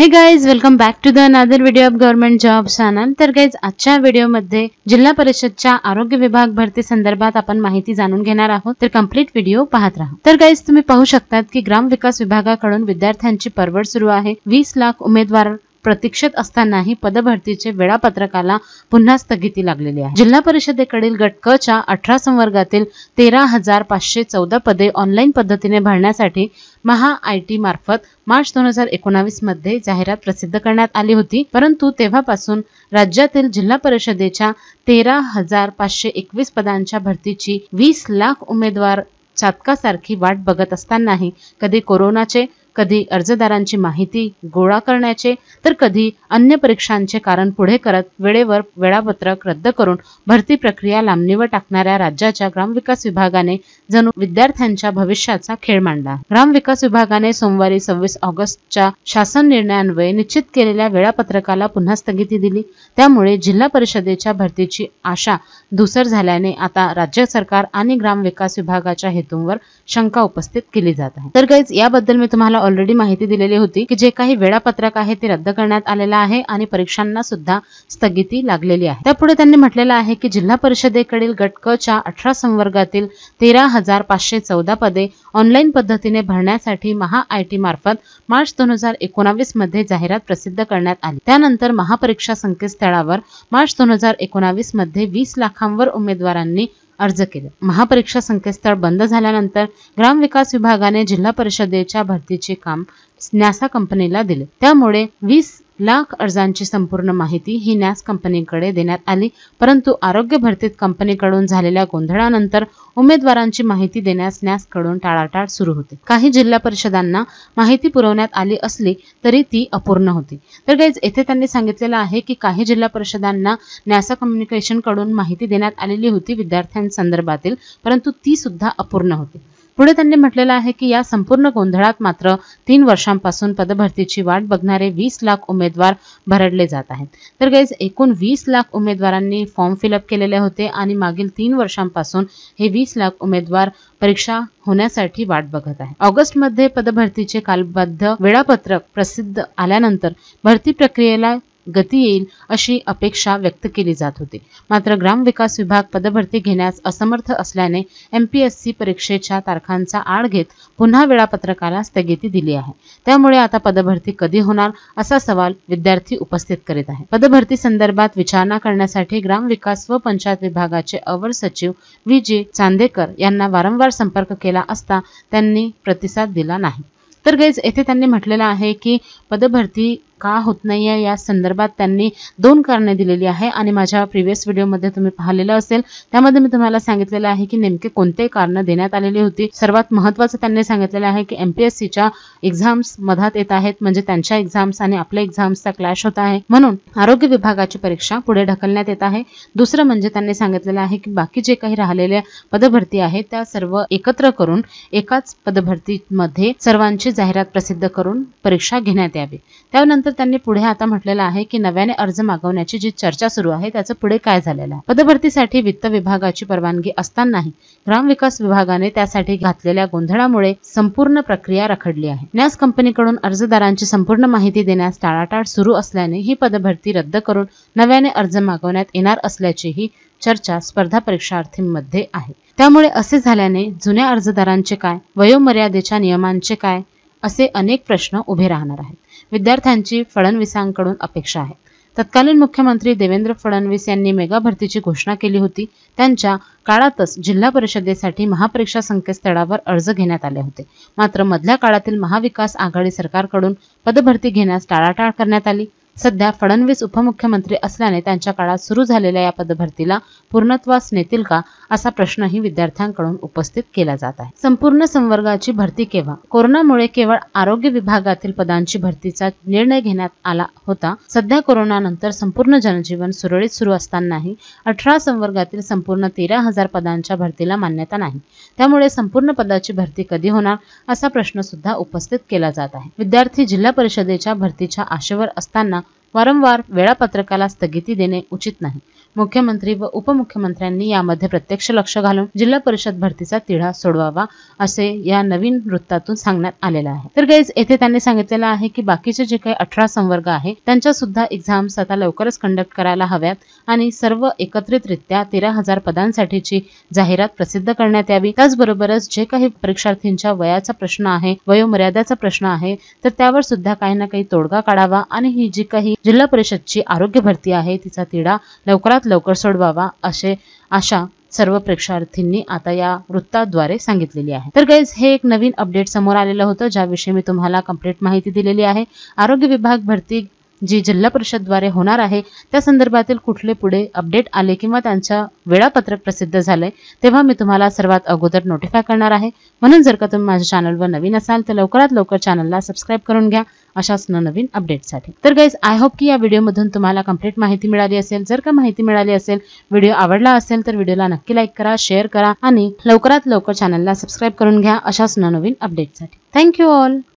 हे guys welcome back to the another video of government job channel तर guys आजच्या व्हिडिओमध्ये जिल्हा परिषदच्या आरोग्य विभाग भरती संदर्भात आपण माहिती जाणून घेणार आहोत तर कम्प्लीट व्हिडिओ पाहत राहा तर गाईज तुम्ही पाहू शकतात की ग्राम विकास विभागाकडून विद्यार्थ्यांची परवड सुरू आहे वीस लाख उमेदवार प्रतीक्षेत असतानाही पदभरतीचे वेळापत्रकाला पुन्हा स्थगिती लागलेली आहे जिल्हा परिषदेकडील गट क च्या अठरा संवर्गातील तेरा हजार पाचशे चौदा पदे ऑनलाईन पद्धतीने भरण्यासाठी महा आय टी मार्फत मार्च दोन हजार एकोणावीस मध्ये जाहिरात प्रसिद्ध करण्यात आली होती परंतु तेव्हापासून राज्यातील जिल्हा परिषदेच्या तेरा हजार पाचशे एकवीस पदांच्या भरतीची वीस लाख उमेदवार चातकासारखी वाट बघत असतानाही कधी कोरोनाचे कधी अर्जदारांची माहिती गोळा करण्याचे तर कधी अन्य परीक्षांचे कारण पुढे करत वेळेवर वेळापत्रक रद्द करून भरती प्रक्रिया लांबणीवर टाकणाऱ्या राज्याच्या ग्रामविकास विभागाने जणू विद्यार्थ्यांच्या भविष्याचा खेळ मांडला ग्रामविकास विभागाने सोमवारी सव्वीस ऑगस्टच्या शासन निर्णयान्वये निश्चित केलेल्या वेळापत्रकाला पुन्हा स्थगिती दिली त्यामुळे जिल्हा परिषदेच्या भरतीची आशा धुसर झाल्याने आता राज्य सरकार आणि ग्रामविकास विभागाच्या हेतूंवर शंका उपस्थित केली जात आहे तर काहीच याबद्दल मी तुम्हाला ऑलरेडी माहिती दिलेली होती की जे काही वेळापत्रक आहे ते रद्द करण्यात आलेलं आहे आणि परीक्षांना सुद्धा स्थगिती लागलेली आहे त्यापुढे त्यांनी म्हटलेलं आहे की जिल्हा परिषदेकडील गटकच्या अठरा संवर्गातील तेरा हजार पाचशे चौदा पदे ऑनलाईन पद्धतीने भरण्यासाठी महा आय टी मार्फत मार्च दोन हजार एकोणावीस मध्ये जाहिरात प्रसिद्ध करण्यात आली त्यानंतर महापरीक्षा संकेतस्थळावर मार्च दोन हजार एकोणावीस मध्ये वीस लाखांवर उमेदवारांनी अर्ज केले महापरीक्षा संकेतस्थळ बंद झाल्यानंतर ग्रामविकास विभागाने जिल्हा परिषदेच्या भरतीचे काम न्यासा कंपनीला दिले त्यामुळे वीस लाख अर्जांची संपूर्ण माहिती ही नॅस कंपनीकडे देण्यात आली परंतु आरोग्य भरतीत कंपनीकडून झालेल्या गोंधळानंतर उमेदवारांची माहिती देण्यास नॅसकडून टाळाटाळ सुरू होते काही जिल्हा परिषदांना माहिती पुरवण्यात आली असली तरी ती अपूर्ण होती तर गाईज येथे त्यांनी सांगितलेलं आहे की काही जिल्हा परिषदांना नॅसा कम्युनिकेशनकडून माहिती देण्यात आलेली होती विद्यार्थ्यांसंदर्भातील परंतु ती सुद्धा अपूर्ण होती पुढे त्यांनी म्हटलेलं आहे की या संपूर्ण गोंधळात मात्र तीन वर्षांपासून पदभरतीची वाट बघणारे वीस लाख उमेदवार भरडले जात आहेत तर गैज एकूण वीस लाख उमेदवारांनी फॉर्म फिलअप केलेले होते आणि मागील तीन वर्षांपासून हे वीस लाख उमेदवार परीक्षा होण्यासाठी वाट बघत आहे ऑगस्टमध्ये पदभरतीचे कालबद्ध वेळापत्रक प्रसिद्ध आल्यानंतर भरती प्रक्रियेला गती येईल अशी अपेक्षा व्यक्त केली जात होती मात्र ग्रामविकास विभाग पदभरती घेण्यास असमर्थ असल्याने एम पी एस सी परीक्षेच्या तारखांचा आड घेत पुन्हा वेळापत्रकाला स्थगिती दिली आहे त्यामुळे आता पदभरती कधी होणार असा सवाल विद्यार्थी उपस्थित करीत आहे पदभरती संदर्भात विचारणा करण्यासाठी ग्रामविकास व पंचायत विभागाचे अवर सचिव व्ही जे चांदेकर यांना वारंवार संपर्क केला असता त्यांनी प्रतिसाद दिला नाही तर गैज येथे त्यांनी म्हटलेलं आहे की पदभरती का होत नाही आहे या संदर्भात त्यांनी दोन कारणे दिलेली आहे आणि माझ्या प्रिव्हियस व्हिडिओमध्ये तुम्ही पाहिलेलं असेल त्यामध्ये मी तुम्हाला सांगितलेलं आहे की नेमके कोणते कारणं देण्यात आलेली होती सर्वात महत्त्वाचं त्यांनी सांगितलेलं आहे की एम पी एस सीच्या एक्झाम्स मधात येत आहेत म्हणजे त्यांच्या एक्झाम्स आणि आपल्या एक्झाम्सचा क्लॅश होत आहे म्हणून आरोग्य विभागाची परीक्षा पुढे ढकलण्यात येत आहे दुसरं म्हणजे त्यांनी सांगितलेलं आहे की बाकी जे काही राहिलेल्या पदभरती आहेत त्या सर्व एकत्र करून एकाच पदभरतीमध्ये सर्वांची जाहिरात प्रसिद्ध करून परीक्षा घेण्यात यावी त्यानंतर त्यानंतर त्यांनी पुढे आता म्हटलेलं आहे की नव्याने अर्ज मागवण्याची जी चर्चा सुरू आहे त्याचं पुढे काय झालेलं आहे पदभरतीसाठी वित्त विभागाची परवानगी असतानाही ग्रामविकास विभागाने त्यासाठी घातलेल्या गोंधळामुळे संपूर्ण प्रक्रिया रखडली आहे न्यास कंपनीकडून अर्जदारांची संपूर्ण माहिती देण्यास टाळाटाळ सुरू असल्याने ही पदभरती रद्द करून नव्याने अर्ज मागवण्यात येणार असल्याचीही चर्चा स्पर्धा परीक्षार्थींमध्ये आहे त्यामुळे असे झाल्याने जुन्या अर्जदारांचे काय वयोमर्यादेच्या नियमांचे काय असे अनेक प्रश्न उभे राहणार आहेत विद्यार्थ्यांची फडणवीसांकडून अपेक्षा आहे तत्कालीन मुख्यमंत्री देवेंद्र फडणवीस यांनी मेगा भरतीची घोषणा केली होती त्यांच्या काळातच जिल्हा परिषदेसाठी महापरीक्षा संकेतस्थळावर अर्ज घेण्यात आले होते मात्र मधल्या काळातील महाविकास आघाडी सरकारकडून पदभरती घेण्यास टाळाटाळ करण्यात आली सध्या फडणवीस उपमुख्यमंत्री असल्याने त्यांच्या काळात सुरू झालेल्या या पदभरतीला पूर्णत्वास नेतील का असा प्रश्नही विद्यार्थ्यांकडून उपस्थित केला जात आहे संपूर्ण संवर्गाची भरती केव्हा कोरोनामुळे केवळ आरोग्य विभागातील पदांची भरतीचा निर्णय घेण्यात आला होता सध्या कोरोनानंतर संपूर्ण जनजीवन सुरळीत सुरू असतानाही अठरा संवर्गातील संपूर्ण तेरा हजार पदांच्या भरतीला मान्यता नाही त्यामुळे संपूर्ण पदाची भरती कधी होणार असा प्रश्न सुद्धा उपस्थित केला जात आहे विद्यार्थी जिल्हा परिषदेच्या भरतीच्या आशेवर असताना वारंवार वेळापत्रकाला स्थगिती देणे उचित नाही मुख्यमंत्री व उपमुख्यमंत्र्यांनी यामध्ये प्रत्यक्ष लक्ष घालून जिल्हा परिषद भरतीचा तिढा सोडवावा असे या नवीन वृत्तातून सांगण्यात आलेलं आहे तर गाईज येथे त्यांनी सांगितलेलं आहे की बाकीचे जे काही अठरा संवर्ग आहे त्यांच्या सुद्धा एक्झाम्स आता लवकरच कंडक्ट करायला हव्यात आणि सर्व एकत्रितरित्या तेरा हजार पदांसाठीची जाहिरात प्रसिद्ध करण्यात यावी त्याचबरोबरच जे काही परीक्षार्थींच्या वयाचा प्रश्न आहे वयोमर्यादाचा प्रश्न आहे तर त्यावर सुद्धा काही ना काही तोडगा काढावा आणि ही जी काही जिल्हा परिषदची आरोग्य भरती आहे तिचा तिढा लवकरात लवकरात लवकर सोडवावा असे आशा सर्व प्रेक्षार्थींनी आता या वृत्ताद्वारे सांगितलेली आहे तर गाईज हे एक नवीन अपडेट समोर आलेलं होतं ज्याविषयी मी तुम्हाला कंप्लीट माहिती दिलेली आहे आरोग्य विभाग भरती जी जिल्हा परिषदद्वारे होणार आहे त्या संदर्भातील कुठले पुढे अपडेट आले किंवा त्यांच्या वेळापत्रक प्रसिद्ध झाले तेव्हा मी तुम्हाला सर्वात अगोदर नोटिफाय करणार आहे म्हणून जर का तुम्ही माझ्या चॅनलवर नवीन असाल तर लवकरात लवकर चॅनलला सबस्क्राईब करून घ्या अशाच नवीन अपडेटसाठी तर गाईज आय होप की या व्हिडिओमधून तुम्हाला कंप्लीट माहिती मिळाली असेल जर का माहिती मिळाली असेल व्हिडिओ आवडला असेल तर व्हिडिओला नक्की लाईक करा शेअर करा आणि लवकरात लवकर चॅनलला सबस्क्राईब करून घ्या अशाच नवीन अपडेटसाठी थँक्यू ऑल